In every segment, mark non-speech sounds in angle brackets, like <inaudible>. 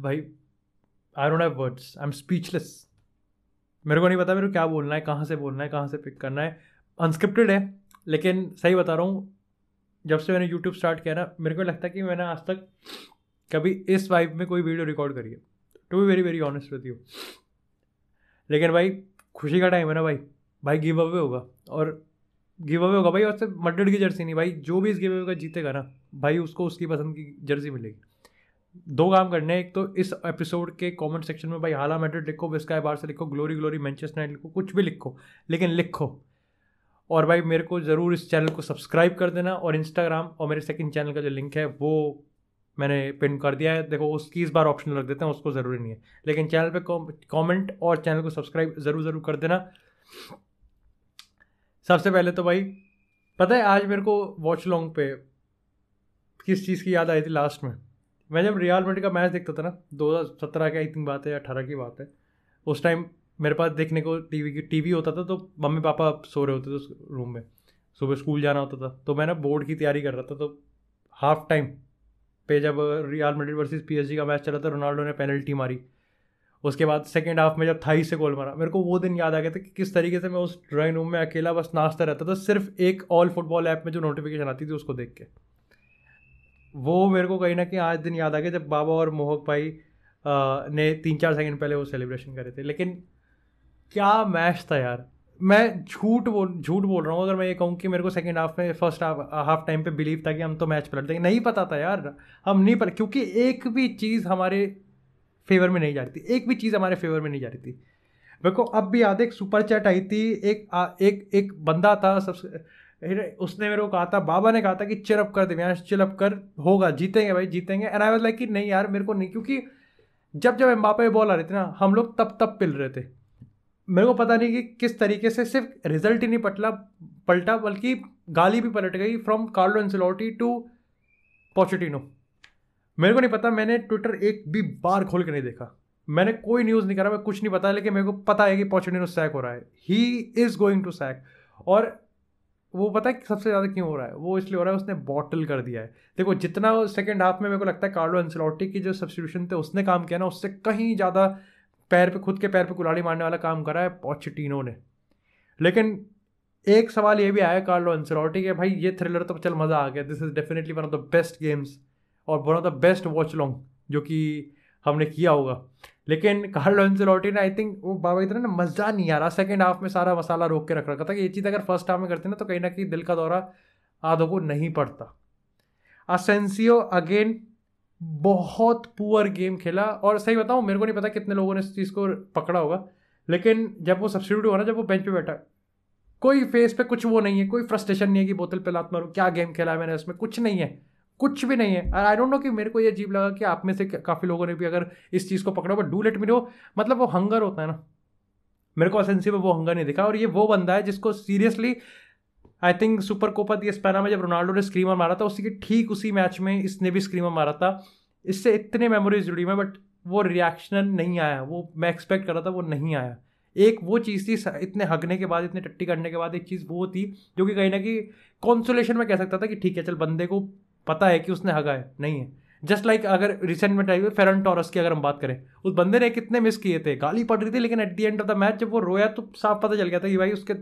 भाई I don't have words I am speechless मेरे को नहीं पता मेरे को क्या बोलना है कहाँ से बोलना है कहाँ से पिक करना है अनस्क्रिप्टेड है लेकिन सही बता रहा हूँ जब से मैंने यूट्यूब स्टार्ट किया ना मेरे को लगता है कि मैंने आज तक कभी इस वाइब में कोई वीडियो रिकॉर्ड करी है to be very very honest with you लेकिन भाई खुशी का टाइम है ना भाई भाई गिव अवे होगा और गिव अवे होगा भाई और सिर्फ मटेड की जर्सी नहीं भाई जो भी इस गिव अवे का जीतेगा ना भाई उसको उसकी पसंद की जर्सी मिलेगी दो काम करने एक तो इस एपिसोड के कमेंट सेक्शन में भाई हाला मेड्रिड लिखो विस्काई बार से लिखो ग्लोरी ग्लोरी मैनचेस्टर नाइट लिखो कुछ भी लिखो लेकिन लिखो और भाई मेरे को ज़रूर इस चैनल को सब्सक्राइब कर देना और इंस्टाग्राम और मेरे सेकंड चैनल का जो लिंक है वो मैंने पिन कर दिया है देखो उसकी इस बार ऑप्शन रख देते हैं उसको ज़रूरी नहीं है लेकिन चैनल पे कमेंट और चैनल को सब्सक्राइब ज़रूर ज़रूर कर देना सबसे पहले तो भाई पता है आज मेरे को वॉच लॉन्ग पे किस चीज़ की याद आई थी लास्ट में मैं जब रियल मेडिक का मैच देखता था ना दो हज़ार सत्रह की आई थिंक बात है अठारह की बात है उस टाइम मेरे पास देखने को टीवी की टीवी होता था तो मम्मी पापा सो रहे होते थे उस रूम में सुबह स्कूल जाना होता था तो मैं ना बोर्ड की तैयारी कर रहा था तो हाफ टाइम पे जब रियल पी एच जी का मैच चला था रोनाल्डो ने पेनल्टी मारी उसके बाद सेकेंड हाफ में जब थाई से गोल मारा मेरे को वो दिन याद आ गया था कि किस तरीके से मैं उस ड्राइंग रूम में अकेला बस नाश्ता रहता था सिर्फ एक ऑल फुटबॉल ऐप में जो नोटिफिकेशन आती थी उसको देख के वो मेरे को कहीं ना कहीं आज दिन याद आ गया जब बाबा और मोहक भाई ने तीन चार सेकंड पहले वो सेलिब्रेशन करे थे लेकिन क्या मैच था यार मैं झूठ बोल झूठ बोल रहा हूँ अगर मैं ये कहूँ कि मेरे को सेकंड हाफ में फर्स्ट हाफ हाफ टाइम पे बिलीव था कि हम तो मैच पलट देंगे नहीं पता था यार हम नहीं पल क्योंकि एक भी चीज़ हमारे फेवर में नहीं जा रही थी एक भी चीज़ हमारे फेवर में नहीं जा रही थी मेरे को अब भी याद एक सुपर चैट आई थी एक आ, एक एक बंदा था सबसे फिर उसने मेरे को कहा था बाबा ने कहा था कि चिलअप कर देव्यांश चिलअप कर होगा जीतेंगे भाई जीतेंगे एंड आई वाज लाइक कि नहीं यार मेरे को नहीं क्योंकि जब जब एम्बापे बॉल आ रहे थे ना हम लोग तब तब पिल रहे थे मेरे को पता नहीं कि किस तरीके से सिर्फ रिजल्ट ही नहीं पटला पलटा बल्कि गाली भी पलट गई from Carlo Ancelotti to Pochettino मेरे को नहीं पता मैंने ट्विटर एक भी बार खोल के नहीं देखा मैंने कोई न्यूज़ नहीं करा मैं कुछ नहीं पता लेकिन मेरे को पता है कि पॉचिटिनो सैक हो रहा है he is going to sack और वो पता है सबसे ज़्यादा क्यों हो रहा है वो इसलिए हो रहा है उसने बॉटल कर दिया है देखो जितना सेकेंड हाफ में मेरे को लगता है कार्लो एंसलॉटी की जो सब्सिट्यूशन थे उसने काम किया ना उससे कहीं ज़्यादा पैर पे खुद के पैर पे कुलाड़ी मारने वाला काम करा है पॉचिटिनो ने लेकिन एक सवाल ये भी आया कार्लो एंसलॉटी के भाई ये थ्रिलर तो चल मज़ा आ गया this is definitely one of the best games और one of the best watchalong जो कि हमने किया होगा लेकिन कार्ल एंसलोटी ने आई थिंक वो बाबा इतना ना मज़ा नहीं आ रहा सेकेंड हाफ में सारा मसाला रोक के रख रखा था कि ये चीज़ अगर फर्स्ट हाफ में करते ना तो कहीं ना कहीं दिल का दौरा आधों को नहीं पड़ता असेंसियो अगेन बहुत पुअर गेम खेला और सही बताऊँ मेरे को नहीं पता कितने लोगों ने इस चीज़ को पकड़ा होगा लेकिन जब वो सब्सिट्यूट हुआ ना जब वो बेंच पे बैठा कोई फेस पे कुछ वो नहीं है कोई फ्रस्ट्रेशन नहीं है कि बोतल पे लात मारूँ क्या गेम खेला है मैंने इसमें कुछ नहीं है कुछ भी नहीं है और आई डोंट नो कि मेरे को ये अजीब लगा कि आप में से काफ़ी लोगों ने भी अगर इस चीज़ को पकड़ा but do let me know मतलब वो हंगर होता है ना मेरे को असेंसी में वो हंगर नहीं दिखा और ये वो बंदा है जिसको seriously I think Supercopa de España में जब रोनाल्डो ने स्क्रीमर मारा था उसी के ठीक उसी मैच में इसने भी स्क्रीमर मारा था इससे इतने मेमोरीज जुड़ी हुई बट वो रिएक्शन नहीं आया वो मैं एक्सपेक्ट कर रहा था वो नहीं आया एक वो चीज़ थी इतने हगने के बाद इतने टट्टी करने के बाद एक चीज़ वो थी जो कि कहीं ना कहीं कॉन्सोलेशन में कह सकता था कि ठीक है चल बंदे को पता है कि उसने हगा है नहीं है जस्ट लाइक like अगर रिसेंट में टाइम फेरन टॉरस की अगर हम बात करें उस बंदे ने कितने मिस किए थे गाली पड़ रही थी लेकिन at the end of the match जब वो रोया तो साफ पता चल गया था कि भाई उसके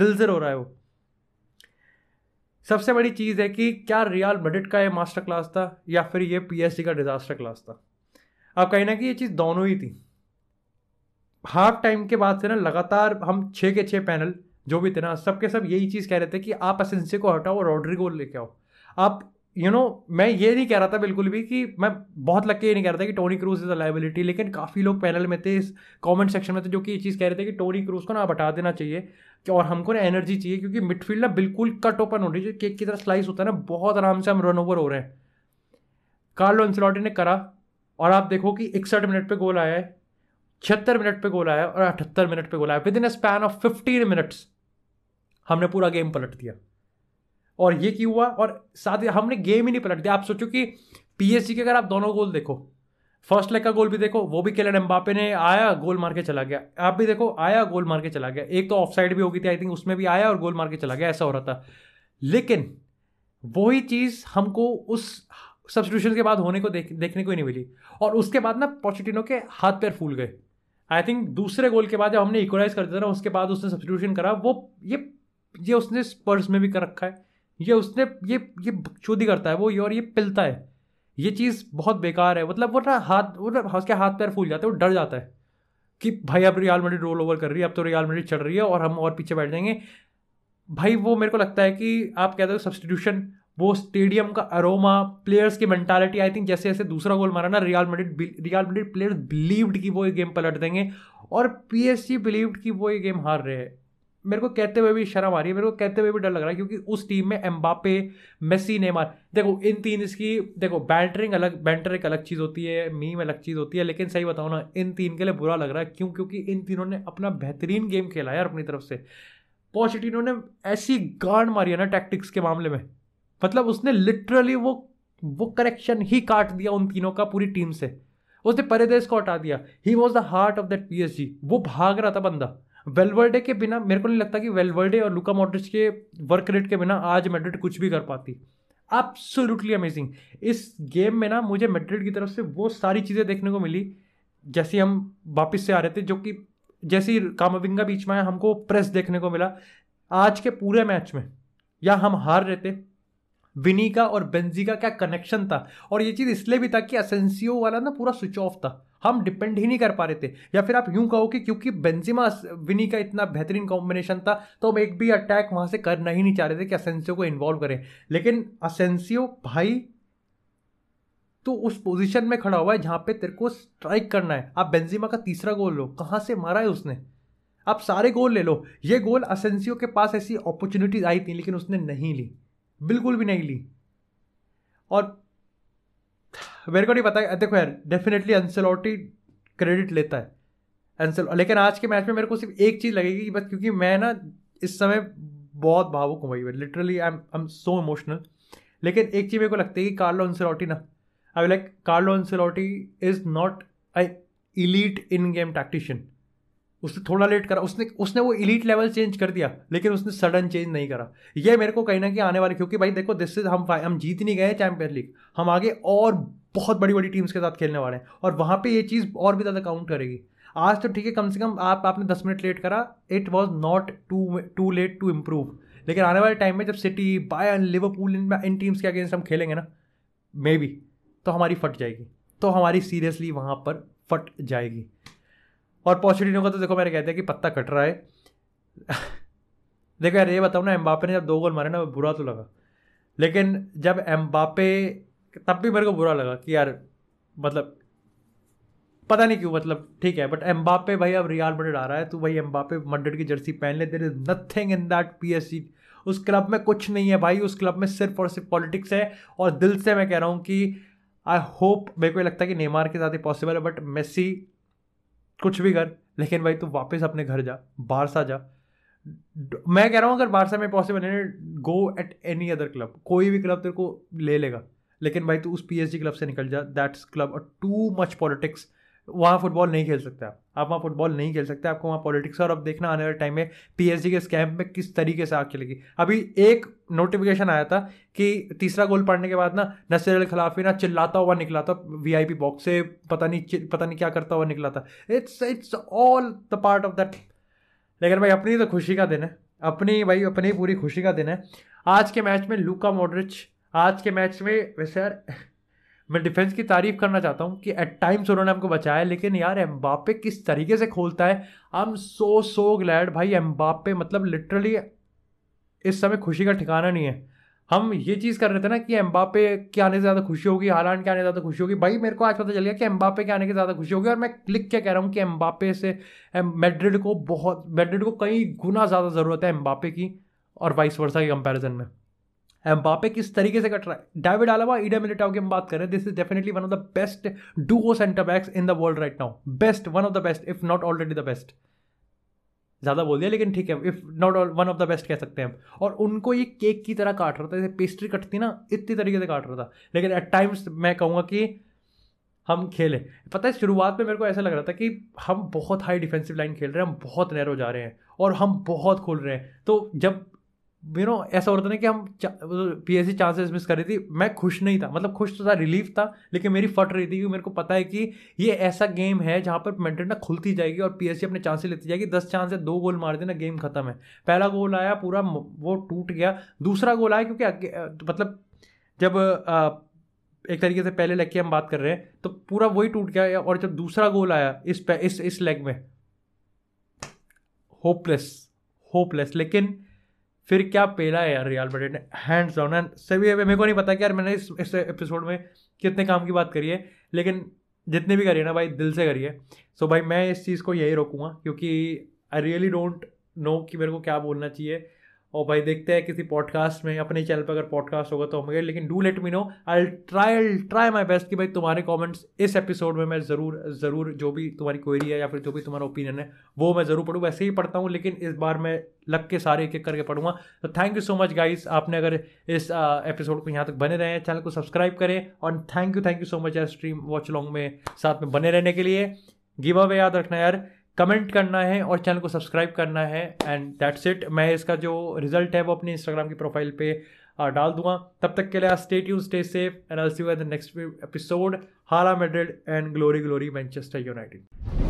दिल से रो रहा है वो सबसे बड़ी चीज़ है कि क्या रियाल मेडिट का ये मास्टर क्लास था या फिर ये पी का डिज़ास्टर क्लास था अब कहीं ना कि ये चीज़ दोनों ही थी हाफ टाइम के बाद से ना लगातार हम छः के छः पैनल जो भी थे ना सबके सब यही चीज़ कह रहे थे कि आप असेंसी को हटाओ और रॉड्रिगो को लेके आओ आप यू you नो know, मैं ये नहीं कह रहा था बिल्कुल भी कि मैं बहुत लग के ये नहीं कह रहा था कि Toni Kroos is a liability लेकिन काफ़ी लोग पैनल में थे इस कमेंट सेक्शन में थे जो कि ये चीज़ कह रहे थे कि टोनी क्रूज को ना हटा देना चाहिए कि और हमको ना एनर्जी चाहिए क्योंकि मिडफील्ड ना बिल्कुल कट ओपन हो रही है केक की तरह स्लाइस होता है ना बहुत आराम से हम रन ओवर हो रहे हैं कार्लो एंसलॉटी ने करा और आप देखो कि इकसठ मिनट पर गोल आया है छिहत्तर मिनट पर गोल आया और अठहत्तर मिनट पर गोल आया within a span of fifteen minutes हमने पूरा गेम पलट दिया और ये क्यों हुआ और साथ ही हमने गेम ही नहीं पलट दिया आप सोचो कि पी के अगर आप दोनों गोल देखो फर्स्ट लेग का गोल भी देखो वो भी केलन एम्बापे ने आया गोल मार के चला गया आप भी देखो आया गोल मार के चला गया एक तो ऑफ साइड भी होगी थी आई थिंक उसमें भी आया और गोल मार के चला गया ऐसा हो रहा था लेकिन वही चीज़ हमको उस सब्सिट्यूशन के बाद होने को देख देखने को ही नहीं मिली और उसके बाद ना पॉचिटिनो के हाथ पैर फूल गए आई थिंक दूसरे गोल के बाद जब हमने इक्वलाइज कर दिया ना उसके बाद उसने सब्सिट्यूशन करा वो ये ये उसने स्पर्स में भी कर रखा है ये उसने ये ये चोदी करता है वो ये और ये पिलता है ये चीज़ बहुत बेकार है मतलब वो ना हाथ वो ना उसके हाथ पैर फूल जाते हैं वो डर जाता है कि भाई अब रियाल मेडिड रोल ओवर कर रही है अब तो रियाल मेडिड चढ़ रही है और हम और पीछे बैठ जाएंगे भाई वो मेरे को लगता है कि आप कहते हो सब्सटीट्यूशन वो स्टेडियम का अरोमा प्लेयर्स की मेंटालिटी आई थिंक जैसे जैसे दूसरा गोल मारा ना Real Madrid Real Madrid players believed कि वो ये गेम पलट देंगे और पी एस बिलीव्ड कि वो ये गेम हार रहे हैं मेरे को कहते हुए भी शर्म आ रही है मेरे को कहते हुए भी डर लग रहा है क्योंकि उस टीम में एम्बापे मेसी नेमार देखो इन तीन इसकी देखो बैटरिंग अलग बैटर एक अलग चीज़ होती है मीम अलग चीज़ होती है लेकिन सही बताओ ना इन तीन के लिए बुरा लग रहा है क्यों क्योंकि इन तीनों ने अपना बेहतरीन गेम खेला यार अपनी तरफ से पॉचिटिनो ने ऐसी गांड मारी है ना टैक्टिक्स के मामले में मतलब उसने लिटरली वो वो करेक्शन ही काट दिया उन तीनों का पूरी टीम से उसने परेदेश को हटा दिया he was the heart of that P वो भाग रहा था बंदा वेलवर्डे के बिना मेरे को नहीं लगता कि वेलवर्डे और लुका मॉड्रिच के वर्क रेट के बिना आज मेड्रिड कुछ भी कर पाती एब्सोल्युटली अमेजिंग इस गेम में ना मुझे मेड्रिड की तरफ से वो सारी चीज़ें देखने को मिली जैसे हम वापस से आ रहे थे जो कि जैसे कामाविंगा बीच में आया हमको प्रेस देखने को मिला आज के पूरे मैच में या हम हार रहे थे विनी का और बेंजी का क्या कनेक्शन था और ये चीज़ इसलिए भी था कि असेंसियो वाला ना पूरा स्विच ऑफ था हम डिपेंड ही नहीं कर पा रहे थे या फिर आप यूं कहो कि क्योंकि बेंजिमा विनी का इतना बेहतरीन कॉम्बिनेशन था तो हम एक भी अटैक वहां से करना ही नहीं चाह रहे थे कि असेंसियो को इन्वॉल्व करें लेकिन असेंसियो भाई तो उस पोजीशन में खड़ा हुआ है जहां पे तेरे को स्ट्राइक करना है आप बेंजिमा का तीसरा गोल लो कहाँ से मारा है उसने आप सारे गोल ले लो ये गोल असेंसियो के पास ऐसी अपॉर्चुनिटीज आई थी लेकिन उसने नहीं ली बिल्कुल भी नहीं ली और मेरे को नहीं पता है देखो यार डेफिनेटली अंसेलोटी क्रेडिट लेता है एनसेल लेकिन आज के मैच में मेरे को सिर्फ एक चीज़ लगेगी कि बस क्योंकि मैं ना इस समय बहुत भावुक हूँ भाई literally I am I am so emotional लेकिन एक चीज़ मेरे को लगती है कि कार्लो अंसेलोटी ना I like Carlo Ancelotti is not a elite in game tactician उसने थोड़ा लेट करा उसने उसने वो इलीट लेवल चेंज कर दिया लेकिन उसने सडन चेंज नहीं करा ये मेरे को कहीं ना कहीं आने वाले क्योंकि भाई देखो दिस इज हम हम जीत नहीं गए चैंपियन लीग हम आगे और बहुत बड़ी बड़ी टीम्स के साथ खेलने वाले हैं और वहाँ पे ये चीज़ और भी ज़्यादा काउंट करेगी आज तो ठीक है कम से कम आप आपने दस मिनट लेट करा it was not too too late to improve लेकिन आने वाले टाइम में जब सिटी बायन लिवरपूल इन इन टीम्स के अगेंस्ट हम खेलेंगे ना मे बी तो हमारी फट जाएगी तो हमारी सीरियसली वहाँ पर फट जाएगी और पॉचिटिनो का तो देखो मैंने कहते हैं कि पत्ता कट रहा है <laughs> देखो यार ये बताऊँ ना एम्बापे ने जब दो गोल मारे ना बुरा तो लगा लेकिन जब एम्बापे तब भी मेरे को बुरा लगा कि यार मतलब पता नहीं क्यों मतलब ठीक है बट एम्बापे भाई अब रियाल मंडेड आ रहा है तो भाई एम्बापे मंडेड की जर्सी पहन ले there is nothing in that P S G उस क्लब में कुछ नहीं है भाई उस क्लब में सिर्फ और सिर्फ पॉलिटिक्स है और दिल से मैं कह रहा हूँ कि आई होप मेरे को लगता है कि नेमार के साथ ही पॉसिबल है बट मेसी कुछ भी कर लेकिन भाई तू वापस अपने घर जा बारसा जा मैं कह रहा हूँ अगर बारसा में पॉसिबल है go at any other club कोई भी क्लब तेरे को ले लेगा लेकिन भाई तू उस पी क्लब से निकल जा दैट्स क्लब और टू मच पॉलिटिक्स वहाँ फुटबॉल नहीं खेल सकते आप वहाँ फुटबॉल नहीं खेल सकते आपको वहाँ पॉलिटिक्स और अब देखना आने वाले टाइम में पी के स्कैम्प में किस तरीके से आग खेलेगी अभी एक नोटिफिकेशन आया था कि तीसरा गोल पड़ने के बाद ना नसर अल खिलाफी ना चिल्लाता हुआ निकला था वी बॉक्स से पता नहीं पता नहीं क्या करता हुआ निकला था it's it's all the part of that लेकिन भाई अपनी तो खुशी का दिन है अपनी भाई अपनी पूरी खुशी का दिन है आज के मैच में लूका मॉडरिच आज के मैच में वैसे यार मैं डिफेंस की तारीफ करना चाहता हूँ कि एट टाइम्स उन्होंने हमको बचाया लेकिन यार एम्बापे किस तरीके से खोलता है I am so so glad भाई एम्बापे मतलब लिटरली इस समय खुशी का ठिकाना नहीं है हम ये चीज़ कर रहे थे ना कि एम्बापे के आने से ज़्यादा खुशी होगी हालांड के आने से ज़्यादा खुशी होगी भाई मेरे को आज पता चल गया कि एम्बापे के आने की ज़्यादा खुशी होगी और मैं क्लिक क्या कह रहा हूँ कि एम्बापे से मेड्रिड को बहुत मेड्रिड को कई गुना ज़्यादा ज़रूरत है एम्बापे की और वाइस वर्षा के कंपेरिजन में एम्बापे किस तरीके से कट रहा है डेविड अलावा ईडा मिलिटाओ की हम बात करें this is definitely one of the best two centre backs in the world right now best one of the best if not already the best ज़्यादा बोल दिया लेकिन ठीक है if not one of the best कह सकते हैं हम और उनको ये केक की तरह काट रहा था जैसे पेस्ट्री कटती ना इतनी तरीके से काट रहा था लेकिन एट टाइम्स मैं कहूँगा कि हम खेलें पता है शुरुआत में मेरे को ऐसा लग रहा था कि हम बहुत हाई डिफेंसिव लाइन खेल रहे हैं हम बहुत नैरो जा रहे हैं और हम बहुत खुल रहे हैं तो जब यू नो ऐसा होता ना कि हम P S G chances miss कर रही थी मैं खुश नहीं था मतलब खुश तो था रिलीफ था लेकिन मेरी फट रही थी क्योंकि मेरे को पता है कि ये ऐसा गेम है जहाँ पर मेंटेन ना खुलती जाएगी और पी एस सी अपने चांसेस लेती जाएगी दस चांस है दो गोल मार देना गेम खत्म है पहला गोल आया पूरा वो टूट गया दूसरा गोल आया क्योंकि तो मतलब जब एक तरीके से पहले लेग की हम बात कर रहे हैं तो पूरा वही टूट गया और जब दूसरा गोल आया इस इस इस लेग में होपलेस होपलेस लेकिन फिर क्या पेला है यार रियाल बटेट ने हैंड्स ऑन एंड सभी मेरे को नहीं पता कि यार मैंने इस इस एपिसोड में कितने काम की बात करी है लेकिन जितने भी करिए ना भाई दिल से करिए सो भाई मैं इस चीज़ को यही रोकूंगा क्योंकि आई रियली डोंट नो कि मेरे को क्या बोलना चाहिए और भाई देखते हैं किसी पॉडकास्ट में अपने चैनल पर अगर पॉडकास्ट होगा तो हम गए लेकिन do let me know I try I try my best कि भाई तुम्हारे कॉमेंट्स इस एपिसोड में मैं ज़रूर ज़रूर जो भी तुम्हारी क्वेरी है या फिर जो भी तुम्हारा ओपिनियन है वो मैं ज़रूर पढ़ूँ वैसे ही पढ़ता हूँ लेकिन इस बार मैं लग के सारे एक एक करके पढ़ूंगा तो thank you so much guys आपने अगर इस एपिसोड को यहाँ तक बने रहे हैं चैनल को सब्सक्राइब करें और thank you thank you so much यार स्ट्रीम वॉच लॉन्ग में साथ में बने रहने के लिए गिव अवे याद रखना यार कमेंट करना है और चैनल को सब्सक्राइब करना है एंड दैट्स इट मैं इसका जो रिजल्ट है वो अपने इंस्टाग्राम की प्रोफाइल पे डाल दूंगा तब तक के लिए stay tune stay safe and I see you the next episode Hala Madrid and glory glory Manchester United